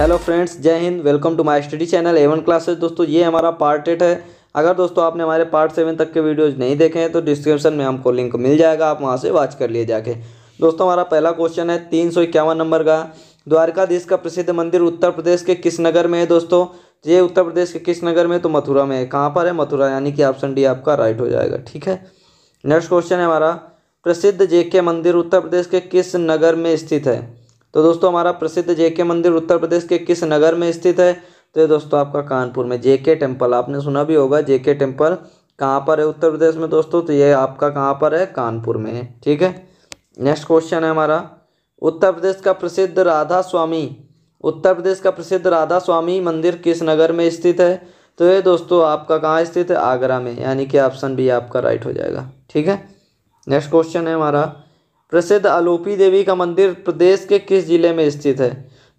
hello friends जय हिंद welcome to my study channel A one classes दोस्तों ये हमारा पार्ट एट है अगर दोस्तों आपने हमारे पार्ट सेवन तक के वीडियोज नहीं देखे हैं तो डिस्क्रिप्शन में हमको लिंक मिल जाएगा आप वहाँ से वॉच कर लिए जाके दोस्तों हमारा पहला क्वेश्चन है तीन सौ इक्यावन नंबर का द्वारकाधीश का प्रसिद्ध मंदिर उत्तर प्रदेश के किस नगर में है दोस्तों ये उत्तर प्रदेश के किस नगर में तो मथुरा में है कहाँ पर है मथुरा यानी कि ऑप्शन डी आपका राइट हो जाएगा ठीक है नेक्स्ट क्वेश्चन है हमारा प्रसिद्ध जेके मंदिर उत्तर प्रदेश के किस नगर में स्थित है तो दोस्तों हमारा प्रसिद्ध जेके मंदिर उत्तर प्रदेश के किस नगर में स्थित है तो ये दोस्तों आपका कानपुर में जेके टेम्पल आपने सुना भी होगा जेके टेम्पल कहाँ पर है उत्तर प्रदेश में दोस्तों तो ये आपका कहाँ पर है कानपुर में है ठीक है नेक्स्ट क्वेश्चन है हमारा उत्तर प्रदेश का प्रसिद्ध राधा स्वामी उत्तर प्रदेश का प्रसिद्ध राधा स्वामी मंदिर किस नगर में स्थित है तो ये दोस्तों आपका कहाँ स्थित है आगरा में यानी कि ऑप्शन बी आपका राइट हो जाएगा ठीक है नेक्स्ट क्वेश्चन है हमारा प्रसिद्ध आलोपी देवी का मंदिर प्रदेश के किस जिले में स्थित है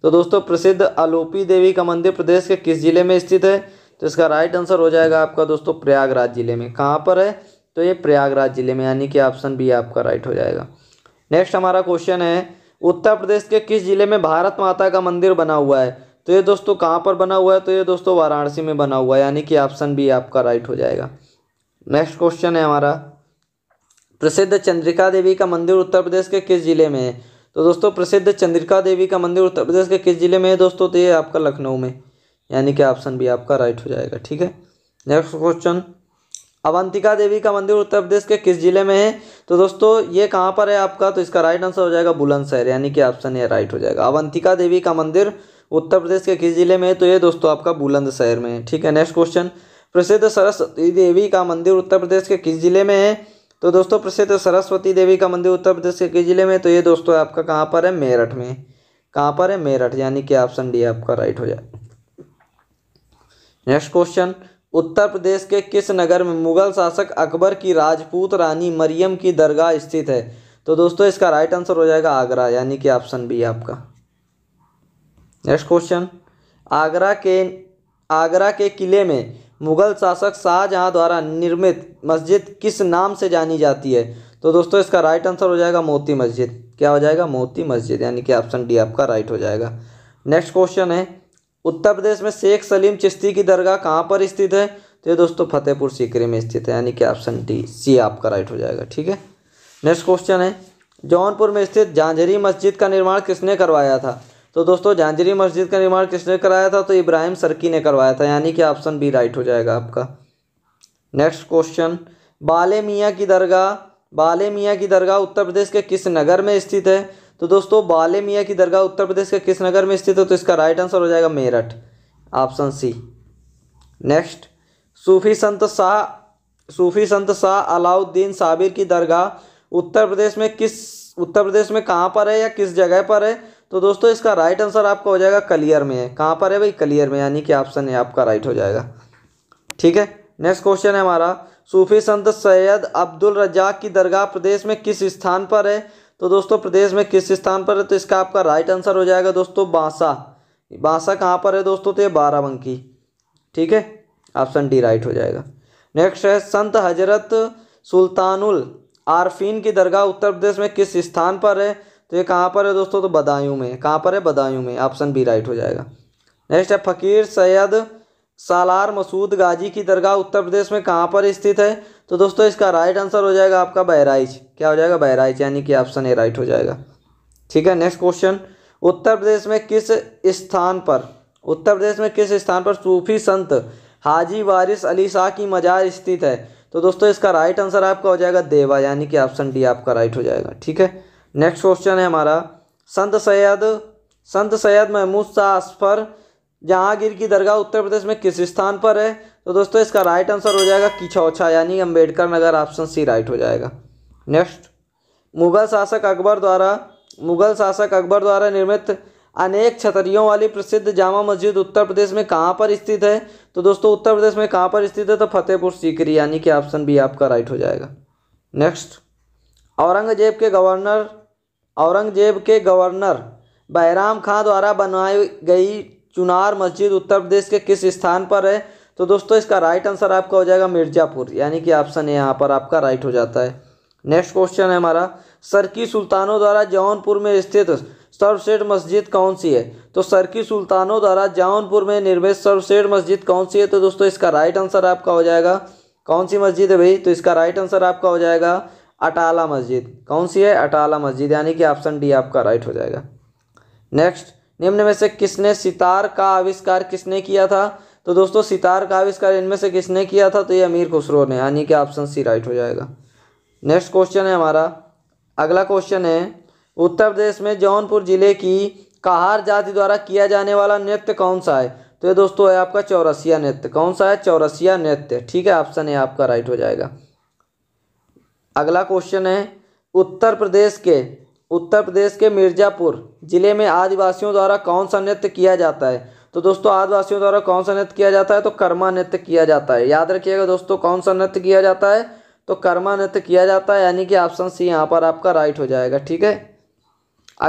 तो दोस्तों प्रसिद्ध आलोपी देवी का मंदिर प्रदेश के किस जिले में स्थित है तो इसका राइट आंसर हो जाएगा आपका दोस्तों प्रयागराज जिले में कहाँ पर है तो ये प्रयागराज जिले में यानी कि ऑप्शन बी आपका राइट हो जाएगा नेक्स्ट हमारा क्वेश्चन है उत्तर प्रदेश के किस जिले में भारत माता का मंदिर बना हुआ है तो ये दोस्तों कहाँ पर बना हुआ है तो ये दोस्तों वाराणसी में बना हुआ है यानी कि ऑप्शन बी आपका राइट हो जाएगा नेक्स्ट क्वेश्चन है हमारा प्रसिद्ध चंद्रिका देवी का मंदिर उत्तर प्रदेश के किस जिले में है तो दोस्तों प्रसिद्ध चंद्रिका देवी का मंदिर उत्तर प्रदेश के किस जिले में है दोस्तों तो ये आपका लखनऊ में यानी कि ऑप्शन भी आपका राइट हो जाएगा ठीक है नेक्स्ट क्वेश्चन अवंतिका देवी का मंदिर उत्तर प्रदेश के किस जिले में है तो दोस्तों ये कहाँ पर है आपका तो इसका राइट आंसर हो जाएगा बुलंदशहर यानी कि ऑप्शन ये राइट हो जाएगा अवंतिका देवी का मंदिर उत्तर प्रदेश के किस जिले में है तो ये दोस्तों आपका बुलंदशहर में है ठीक है नेक्स्ट क्वेश्चन प्रसिद्ध सरस्वती देवी का मंदिर उत्तर प्रदेश के किस जिले में है तो दोस्तों प्रसिद्ध सरस्वती देवी का मंदिर उत्तर प्रदेश के किस जिले में तो ये दोस्तों आपका कहाँ पर है मेरठ में कहाँ पर है मेरठ यानी कि ऑप्शन डी आपका राइट हो जाए नेक्स्ट क्वेश्चन उत्तर प्रदेश के किस नगर में मुगल शासक अकबर की राजपूत रानी मरियम की दरगाह स्थित है तो दोस्तों इसका राइट आंसर हो जाएगा आगरा यानी कि ऑप्शन बी आपका नेक्स्ट क्वेश्चन आगरा के आगरा के किले में मुग़ल शासक शाहजहाँ द्वारा निर्मित मस्जिद किस नाम से जानी जाती है तो दोस्तों इसका राइट आंसर हो जाएगा मोती मस्जिद क्या हो जाएगा मोती मस्जिद यानी कि ऑप्शन डी आपका राइट हो जाएगा नेक्स्ट क्वेश्चन है उत्तर प्रदेश में शेख सलीम चिश्ती की दरगाह कहाँ पर स्थित है तो ये दोस्तों फतेहपुर सीकरी में स्थित है यानी कि ऑप्शन डी सी आपका राइट हो जाएगा ठीक है नेक्स्ट क्वेश्चन है जौनपुर में स्थित झांझरी मस्जिद का निर्माण किसने करवाया था तो दोस्तों झांझरी मस्जिद का निर्माण किसने कराया था तो इब्राहिम सरकी ने करवाया था यानी कि ऑप्शन बी राइट हो जाएगा आपका नेक्स्ट क्वेश्चन बाले मियाँ की दरगाह बाले मियाँ की दरगाह उत्तर प्रदेश के किस नगर में स्थित है तो दोस्तों बाले मियाँ की दरगाह उत्तर प्रदेश के किस नगर में स्थित है तो इसका राइट आंसर हो जाएगा मेरठ ऑप्शन सी नेक्स्ट सूफी संत शाह सूफी संत शाह अलाउद्दीन साबिर की दरगाह उत्तर प्रदेश में किस उत्तर प्रदेश में कहाँ पर है या किस जगह पर है तो दोस्तों इसका राइट आंसर आपका हो जाएगा कलियर में है कहाँ पर है भाई कलियर में यानी कि ऑप्शन है आपका राइट हो जाएगा ठीक है नेक्स्ट क्वेश्चन है हमारा सूफी संत सैयद अब्दुल रजाक की दरगाह प्रदेश में किस स्थान पर है तो दोस्तों प्रदेश में किस स्थान पर है तो इसका आपका राइट आंसर हो जाएगा दोस्तों बांसा बांसा कहाँ पर है दोस्तों तो ये बाराबंकी ठीक है ऑप्शन डी राइट हो जाएगा नेक्स्ट है संत हजरत सुल्तानुल आरफीन की दरगाह उत्तर प्रदेश में किस स्थान पर है तो ये कहाँ पर है दोस्तों तो बदायूं में कहाँ पर है बदायूं में ऑप्शन बी राइट हो जाएगा नेक्स्ट है फ़कीर सैयद सालार मसूद गाजी की दरगाह उत्तर प्रदेश में कहाँ पर स्थित है तो दोस्तों इसका राइट आंसर हो जाएगा आपका बहराइच क्या हो जाएगा बहराइच यानी कि ऑप्शन ए राइट हो जाएगा ठीक है नेक्स्ट क्वेश्चन उत्तर प्रदेश में किस स्थान पर उत्तर प्रदेश में किस स्थान पर सूफी संत हाजी वारिस अली शाह की मजार स्थित है तो दोस्तों इसका राइट आंसर आपका हो जाएगा देवा यानी कि ऑप्शन डी आपका राइट हो जाएगा ठीक है नेक्स्ट क्वेश्चन है हमारा संत सैयद संत सैयद महमूद शाह असफर जहांगीर की दरगाह उत्तर प्रदेश में किस स्थान पर है तो दोस्तों इसका राइट आंसर हो जाएगा किछौछा यानी Ambedkar Nagar option C right हो जाएगा नेक्स्ट मुगल शासक अकबर द्वारा मुगल शासक अकबर द्वारा निर्मित अनेक छतरियों वाली प्रसिद्ध जामा मस्जिद उत्तर प्रदेश में कहाँ पर स्थित है तो दोस्तों उत्तर प्रदेश में कहाँ पर स्थित है तो फतेहपुर सीकरी यानी कि ऑप्शन बी आपका राइट हो जाएगा नेक्स्ट औरंगजेब के गवर्नर औरंगजेब के गवर्नर बहराम खां द्वारा बनवाई गई चुनार मस्जिद उत्तर प्रदेश के किस स्थान पर है तो दोस्तों इसका राइट आंसर आपका हो जाएगा मिर्ज़ापुर यानी कि ऑप्शन ए यहाँ पर आपका राइट हो जाता है नेक्स्ट क्वेश्चन है हमारा सरकी सुल्तानों द्वारा जौनपुर में स्थित सर्वश्रेष्ठ मस्जिद कौन सी है तो सरकी सुल्तानों द्वारा जौनपुर में निर्मित सर्वश्रेष्ठ मस्जिद कौन सी है तो दोस्तों इसका राइट आंसर आपका हो जाएगा कौन सी मस्जिद है भाई तो इसका राइट आंसर आपका हो जाएगा अटाला मस्जिद कौन सी है अटाला मस्जिद यानी कि ऑप्शन डी आपका राइट हो जाएगा नेक्स्ट निम्न में से किसने सितार का आविष्कार किसने किया था तो दोस्तों सितार का आविष्कार इनमें से किसने किया था तो ये अमीर खुसरो ने यानी कि ऑप्शन सी राइट हो जाएगा नेक्स्ट क्वेश्चन है हमारा अगला क्वेश्चन है उत्तर प्रदेश में जौनपुर जिले की कहार जाति द्वारा किया जाने वाला नृत्य कौन सा है तो ये दोस्तों है आपका चौरसिया नृत्य कौन सा है चौरसिया नृत्य ठीक है ऑप्शन ए आपका राइट हो जाएगा अगला क्वेश्चन है उत्तर प्रदेश के उत्तर प्रदेश के मिर्ज़ापुर ज़िले में आदिवासियों द्वारा कौन सा नृत्य किया जाता है तो दोस्तों आदिवासियों द्वारा कौन सा नृत्य किया जाता है तो कर्मा नृत्य किया जाता है याद रखिएगा दोस्तों कौन सा नृत्य किया जाता है तो कर्मा नृत्य किया जाता है यानी कि ऑप्शन सी यहाँ पर आपका राइट हो जाएगा ठीक है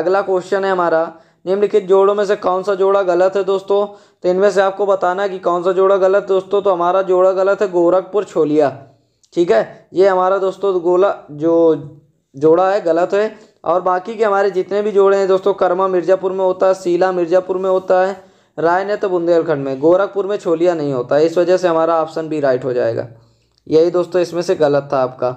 अगला क्वेश्चन है हमारा निम्नलिखित जोड़ों में से कौन सा जोड़ा गलत है दोस्तों तो इनमें से आपको बताना है कि कौन सा जोड़ा गलत है दोस्तों तो हमारा जोड़ा गलत है गोरखपुर छोलिया ठीक है ये हमारा दोस्तों गोला जो जोड़ा है गलत है और बाकी के हमारे जितने भी जोड़े हैं दोस्तों कर्मा मिर्ज़ापुर में होता है सीला मिर्ज़ापुर में होता है राय ने तो बुंदेलखंड में गोरखपुर में छोलिया नहीं होता इस वजह से हमारा ऑप्शन भी राइट हो जाएगा यही दोस्तों इसमें से गलत था आपका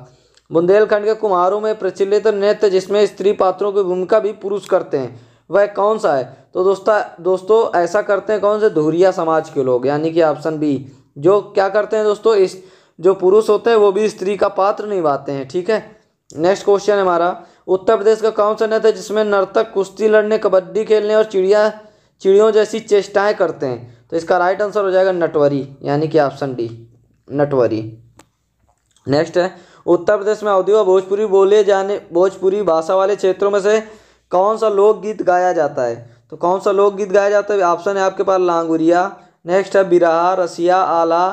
बुंदेलखंड के कुम्हारों में प्रचलित नृत्य जिसमें स्त्री पात्रों की भूमिका भी पुरुष करते हैं वह कौन सा है तो दोस्तों दोस्तों ऐसा करते हैं कौन से धुरिया समाज के लोग यानी कि ऑप्शन बी जो क्या करते हैं दोस्तों इस जो पुरुष होते हैं वो भी स्त्री का पात्र निभाते हैं ठीक है नेक्स्ट क्वेश्चन हमारा उत्तर प्रदेश का कौन सा नृत्य जिसमें नर्तक कुश्ती लड़ने कबड्डी खेलने और चिड़िया चिड़ियों जैसी चेष्टाएं करते हैं तो इसका राइट आंसर हो जाएगा नटवरी यानी कि ऑप्शन डी नटवरी नेक्स्ट है उत्तर प्रदेश में अवधि भोजपुरी बोले जाने भोजपुरी भाषा वाले क्षेत्रों में से कौन सा लोकगीत गाया जाता है तो कौन सा लोकगीत गाया जाता है ऑप्शन है आपके पास लांगुरिया नेक्स्ट है बिरहा रसिया आला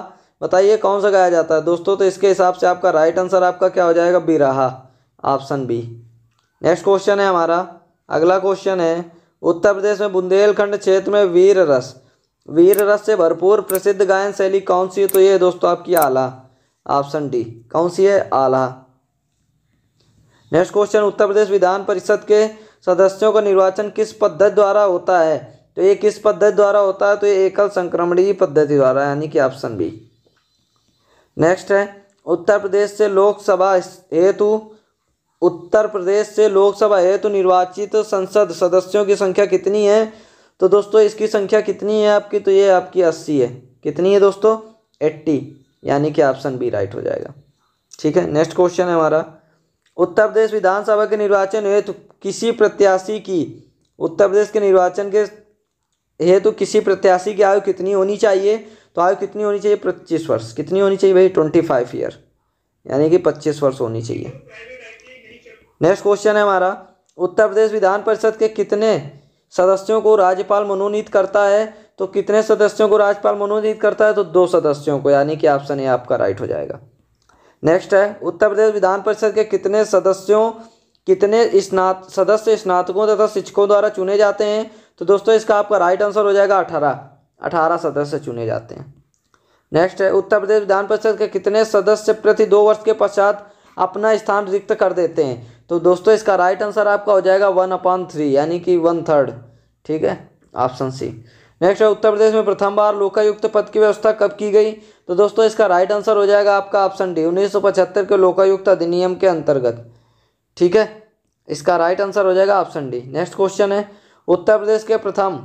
बताइए कौन सा गाया जाता है दोस्तों तो इसके हिसाब से आपका राइट आंसर आपका क्या हो जाएगा बिराहा ऑप्शन बी नेक्स्ट क्वेश्चन है हमारा अगला क्वेश्चन है उत्तर प्रदेश में बुंदेलखंड क्षेत्र में वीर रस वीर रस से भरपूर प्रसिद्ध गायन शैली कौन सी है तो ये दोस्तों आपकी आला ऑप्शन डी कौन सी है आला नेक्स्ट क्वेश्चन उत्तर प्रदेश विधान परिषद के सदस्यों का निर्वाचन किस पद्धति द्वारा होता है तो ये किस पद्धति द्वारा होता है तो ये एकल संक्रमणीय पद्धति द्वारा यानी कि ऑप्शन बी नेक्स्ट है उत्तर प्रदेश से लोकसभा हेतु उत्तर प्रदेश से लोकसभा हेतु निर्वाचित संसद सदस्यों की संख्या कितनी है तो दोस्तों इसकी संख्या कितनी है आपकी तो ये आपकी अस्सी है कितनी है दोस्तों एट्टी यानी कि ऑप्शन बी राइट हो जाएगा ठीक है नेक्स्ट क्वेश्चन है हमारा उत्तर प्रदेश विधानसभा के निर्वाचन हेतु किसी प्रत्याशी की उत्तर प्रदेश के निर्वाचन के हेतु किसी प्रत्याशी की आयु कितनी होनी चाहिए तो आयु कितनी होनी चाहिए पच्चीस वर्ष कितनी होनी चाहिए भाई ट्वेंटी फाइव ईयर यानी कि पच्चीस वर्ष होनी चाहिए नेक्स्ट क्वेश्चन है हमारा उत्तर प्रदेश विधान परिषद के कितने सदस्यों को राज्यपाल मनोनीत करता है तो कितने सदस्यों को राज्यपाल मनोनीत करता है तो दो सदस्यों को यानी कि ऑप्शन ए आपका राइट हो जाएगा नेक्स्ट है उत्तर प्रदेश विधान परिषद के कितने सदस्यों कितने स्नात सदस्य स्नातकों तथा शिक्षकों द्वारा चुने जाते हैं तो दोस्तों इसका आपका राइट आंसर हो जाएगा अठारह अठारह सदस्य चुने जाते हैं नेक्स्ट है उत्तर प्रदेश विधान परिषद के कितने सदस्य प्रति दो वर्ष के पश्चात अपना स्थान रिक्त कर देते हैं तो दोस्तों इसका राइट आंसर आपका हो जाएगा वन अपॉन थ्री यानी कि वन थर्ड ठीक है ऑप्शन सी नेक्स्ट है उत्तर प्रदेश में प्रथम बार लोकायुक्त पद की व्यवस्था कब की गई तो दोस्तों इसका राइट आंसर हो जाएगा आपका ऑप्शन डी उन्नीस के लोकायुक्त अधिनियम के अंतर्गत ठीक है इसका राइट आंसर हो जाएगा ऑप्शन डी नेक्स्ट क्वेश्चन है उत्तर प्रदेश के प्रथम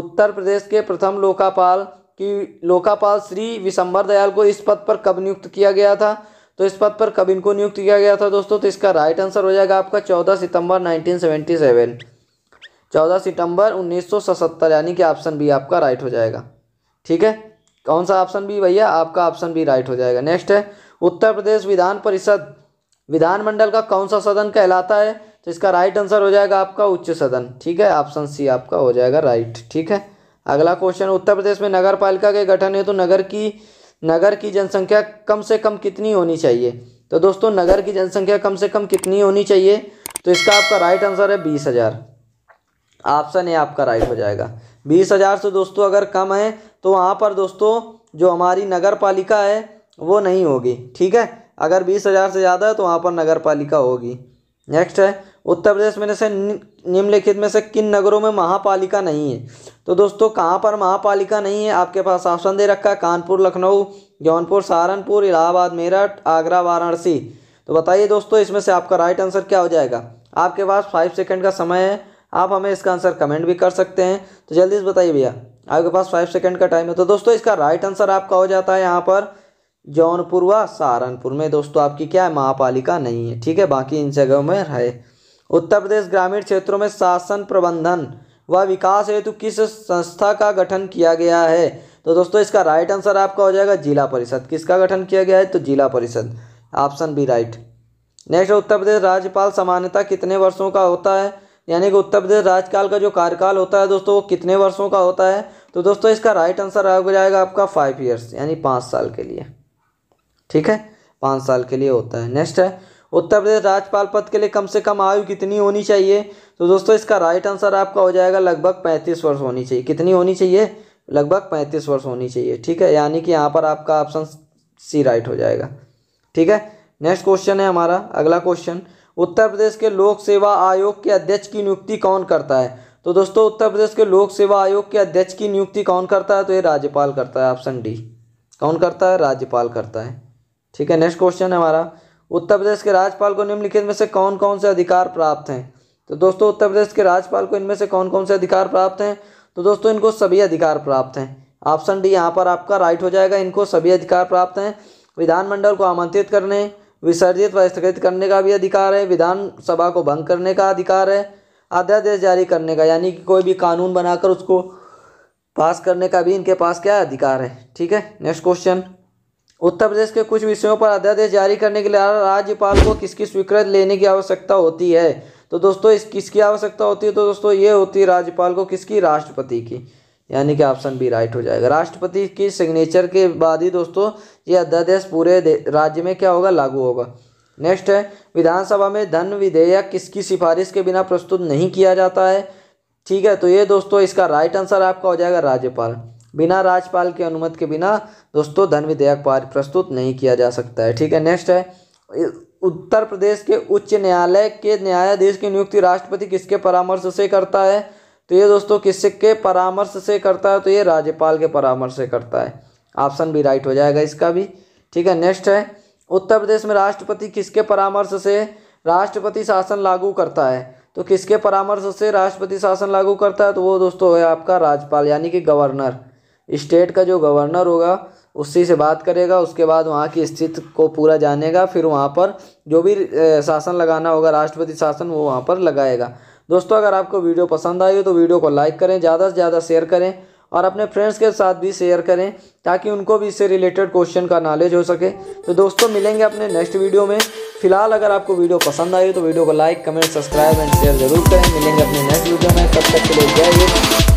उत्तर प्रदेश के प्रथम लोकापाल की लोकापाल श्री विशंबर दयाल को इस पद पर कब नियुक्त किया गया था तो इस पद पर कब इनको नियुक्त किया गया था दोस्तों तो इसका राइट आंसर हो जाएगा आपका चौदह सितंबर 1977 चौदह सितंबर 1977 यानी कि ऑप्शन बी आपका राइट हो जाएगा ठीक है कौन सा ऑप्शन बी भैया आपका ऑप्शन बी राइट हो जाएगा नेक्स्ट है उत्तर प्रदेश विधान परिषद विधानमंडल का कौन सा सदन कहलाता है तो इसका राइट आंसर हो जाएगा आपका उच्च सदन ठीक है ऑप्शन सी आपका हो जाएगा राइट ठीक है अगला क्वेश्चन उत्तर प्रदेश में नगर पालिका के गठन है तो नगर की नगर की जनसंख्या कम से कम कितनी होनी चाहिए तो दोस्तों नगर की जनसंख्या कम से कम कितनी होनी चाहिए तो इसका आपका राइट आंसर है बीस हज़ार ऑप्शन ए आपका राइट हो जाएगा बीस हज़ार से दोस्तों अगर कम है तो वहाँ पर दोस्तों जो हमारी नगर पालिका है वो नहीं होगी ठीक है अगर बीस हज़ार से ज़्यादा है तो वहाँ पर नगर पालिका होगी नेक्स्ट है उत्तर प्रदेश में से निम्नलिखित में से किन नगरों में महापालिका नहीं है तो दोस्तों कहाँ पर महापालिका नहीं है आपके पास ऑप्शन दे रखा है कानपुर लखनऊ जौनपुर सहारनपुर इलाहाबाद मेरठ आगरा वाराणसी तो बताइए दोस्तों इसमें से आपका राइट आंसर क्या हो जाएगा आपके पास फाइव सेकेंड का समय है आप हमें इसका आंसर कमेंट भी कर सकते हैं तो जल्दी से बताइए भैया आपके पास फाइव सेकेंड का टाइम है तो दोस्तों इसका राइट आंसर आपका हो जाता है यहाँ पर जौनपुर व सहारनपुर में दोस्तों आपकी क्या है महापालिका नहीं है ठीक है बाकी इन जगहों में है उत्तर प्रदेश ग्रामीण क्षेत्रों में शासन प्रबंधन व विकास हेतु किस संस्था का गठन किया गया है तो दोस्तों इसका राइट आंसर आपका हो जाएगा जिला परिषद किसका गठन किया गया है तो Zila Parishad option B right next Uttar Pradesh राज्यपाल सामान्यता कितने वर्षों का होता है यानी कि उत्तर प्रदेश राज्यकाल का जो कार्यकाल होता है दोस्तों वो कितने वर्षों का होता है तो दोस्तों इसका राइट आंसर आ जाएगा आपका फाइव ईयर्स यानी पाँच साल के लिए ठीक है पाँच साल के लिए होता है नेक्स्ट है उत्तर प्रदेश राज्यपाल पद के लिए कम से कम आयु कितनी होनी चाहिए तो दोस्तों इसका राइट आंसर आपका हो जाएगा लगभग पैंतीस वर्ष होनी चाहिए कितनी होनी चाहिए लगभग पैंतीस वर्ष होनी चाहिए ठीक है यानी कि यहाँ पर आपका ऑप्शन सी राइट हो जाएगा ठीक है नेक्स्ट क्वेश्चन है हमारा अगला क्वेश्चन उत्तर प्रदेश के लोक सेवा आयोग के अध्यक्ष की नियुक्ति कौन करता है तो दोस्तों उत्तर प्रदेश के लोक सेवा आयोग के अध्यक्ष की नियुक्ति कौन करता है तो ये राज्यपाल करता है ऑप्शन डी कौन करता है राज्यपाल करता है ठीक है नेक्स्ट क्वेश्चन है हमारा उत्तर प्रदेश के राज्यपाल को निम्नलिखित में से कौन कौन से अधिकार प्राप्त हैं तो दोस्तों उत्तर प्रदेश के राज्यपाल को इनमें से कौन कौन से अधिकार प्राप्त हैं तो दोस्तों इनको सभी अधिकार प्राप्त हैं ऑप्शन डी यहाँ पर आपका राइट हो जाएगा इनको सभी अधिकार प्राप्त हैं विधानमंडल को आमंत्रित करने विसर्जित व स्थगित करने का भी अधिकार है विधानसभा को भंग करने का अधिकार है अध्यादेश जारी करने का यानी कि कोई भी कानून बनाकर उसको पास करने का भी इनके पास क्या अधिकार है ठीक है नेक्स्ट क्वेश्चन उत्तर प्रदेश के कुछ विषयों पर अध्यादेश जारी करने के लिए राज्यपाल को किसकी स्वीकृत लेने की आवश्यकता होती है तो दोस्तों इस किसकी आवश्यकता होती है तो दोस्तों ये होती है राज्यपाल को किसकी राष्ट्रपति की यानी कि ऑप्शन बी राइट हो जाएगा राष्ट्रपति की सिग्नेचर के बाद ही दोस्तों ये अध्यादेश पूरे राज्य में क्या होगा लागू होगा नेक्स्ट है विधानसभा में धन विधेयक किसकी सिफारिश के बिना प्रस्तुत नहीं किया जाता है ठीक है तो ये दोस्तों इसका राइट आंसर आपका हो जाएगा राज्यपाल बिना राज्यपाल के अनुमति के बिना दोस्तों धन विधेयक पारित प्रस्तुत नहीं किया जा सकता है ठीक है नेक्स्ट है उत्तर प्रदेश के उच्च न्यायालय के न्यायाधीश की नियुक्ति राष्ट्रपति किसके परामर्श से करता है तो ये दोस्तों किसके परामर्श से करता है तो ये राज्यपाल के परामर्श से करता है ऑप्शन भी राइट हो जाएगा इसका भी ठीक है नेक्स्ट है उत्तर प्रदेश में राष्ट्रपति किसके परामर्श से राष्ट्रपति शासन लागू करता है तो किसके परामर्श से राष्ट्रपति शासन लागू करता है तो वो दोस्तों है आपका राज्यपाल यानी कि गवर्नर स्टेट का जो गवर्नर होगा उसी से बात करेगा उसके बाद वहाँ की स्थिति को पूरा जानेगा फिर वहाँ पर जो भी शासन लगाना होगा राष्ट्रपति शासन वो वहाँ पर लगाएगा दोस्तों अगर आपको वीडियो पसंद आई हो तो वीडियो को लाइक करें ज़्यादा से ज़्यादा शेयर करें और अपने फ्रेंड्स के साथ भी शेयर करें ताकि उनको भी इससे रिलेटेड क्वेश्चन का नॉलेज हो सके तो दोस्तों मिलेंगे अपने नेक्स्ट वीडियो में फिलहाल अगर आपको वीडियो पसंद आई हो तो वीडियो को like comment subscribe and share जरूर करें मिलेंगे अपने नेक्स्ट वीडियो में तब तक के लिए जय हिंद